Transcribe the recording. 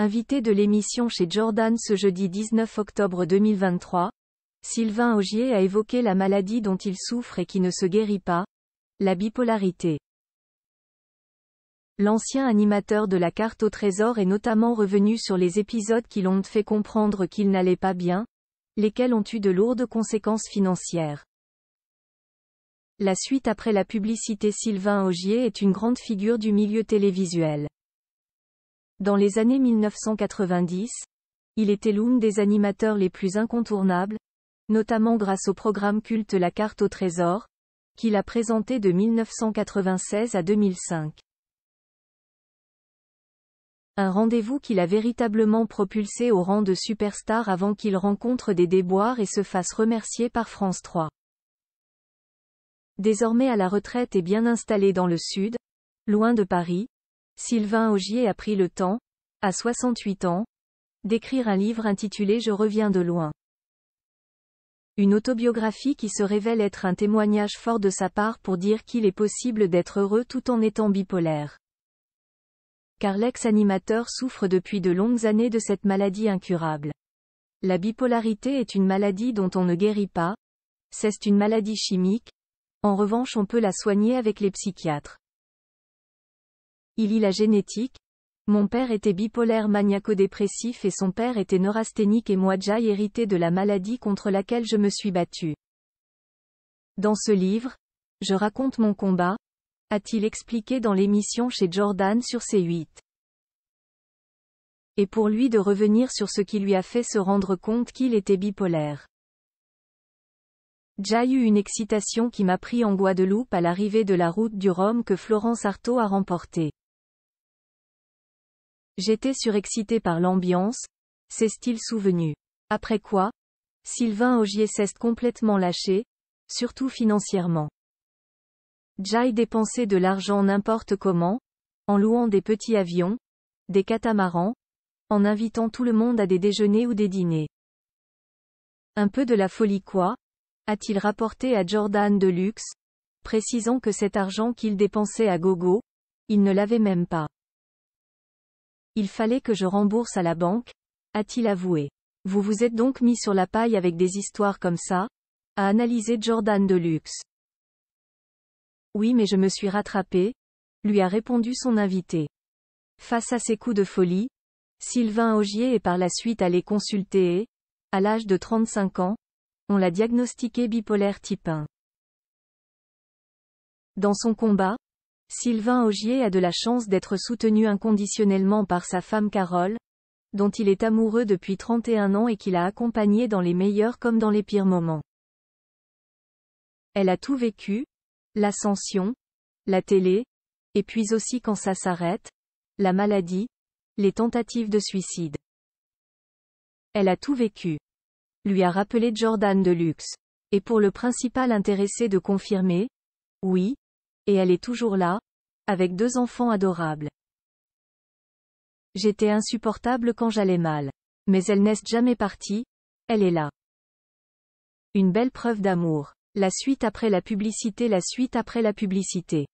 Invité de l'émission chez Jordan ce jeudi 19 octobre 2023, Sylvain Augier a évoqué la maladie dont il souffre et qui ne se guérit pas, la bipolarité. L'ancien animateur de la carte au trésor est notamment revenu sur les épisodes qui l'ont fait comprendre qu'il n'allait pas bien, lesquels ont eu de lourdes conséquences financières. La suite après la publicité Sylvain Augier est une grande figure du milieu télévisuel. Dans les années 1990, il était l'un des animateurs les plus incontournables, notamment grâce au programme culte La carte au trésor, qu'il a présenté de 1996 à 2005. Un rendez-vous qu'il a véritablement propulsé au rang de superstar avant qu'il rencontre des déboires et se fasse remercier par France 3. Désormais à la retraite et bien installé dans le sud, loin de Paris, Sylvain Augier a pris le temps, à 68 ans, d'écrire un livre intitulé Je reviens de loin. Une autobiographie qui se révèle être un témoignage fort de sa part pour dire qu'il est possible d'être heureux tout en étant bipolaire. Car l'ex-animateur souffre depuis de longues années de cette maladie incurable. La bipolarité est une maladie dont on ne guérit pas, c'est une maladie chimique, en revanche on peut la soigner avec les psychiatres. Il y la génétique. Mon père était bipolaire maniaco-dépressif et son père était neurasthénique et moi j'ai hérité de la maladie contre laquelle je me suis battu. Dans ce livre, je raconte mon combat, a-t-il expliqué dans l'émission chez Jordan sur C8. Et pour lui de revenir sur ce qui lui a fait se rendre compte qu'il était bipolaire. J'ai eu une excitation qui m'a pris en Guadeloupe à l'arrivée de la route du Rhum que Florence Artaud a remportée. J'étais surexcité par l'ambiance, s'est-il souvenu. Après quoi, Sylvain Augier s'est complètement lâché, surtout financièrement. Jai dépensait de l'argent n'importe comment, en louant des petits avions, des catamarans, en invitant tout le monde à des déjeuners ou des dîners. Un peu de la folie quoi a-t-il rapporté à Jordan Deluxe, précisant que cet argent qu'il dépensait à gogo, il ne l'avait même pas. Il fallait que je rembourse à la banque, a-t-il avoué. Vous vous êtes donc mis sur la paille avec des histoires comme ça a analysé Jordan Deluxe. Oui mais je me suis rattrapé, lui a répondu son invité. Face à ces coups de folie, Sylvain Augier est par la suite allé consulter et, à l'âge de 35 ans, on l'a diagnostiqué bipolaire type 1. Dans son combat, Sylvain Augier a de la chance d'être soutenu inconditionnellement par sa femme Carole, dont il est amoureux depuis 31 ans et qu'il a accompagné dans les meilleurs comme dans les pires moments. Elle a tout vécu, l'ascension, la télé, et puis aussi quand ça s'arrête, la maladie, les tentatives de suicide. Elle a tout vécu. Lui a rappelé Jordan de Luxe. Et pour le principal intéressé de confirmer, oui, et elle est toujours là, avec deux enfants adorables. J'étais insupportable quand j'allais mal. Mais elle n'est jamais partie, elle est là. Une belle preuve d'amour. La suite après la publicité, la suite après la publicité.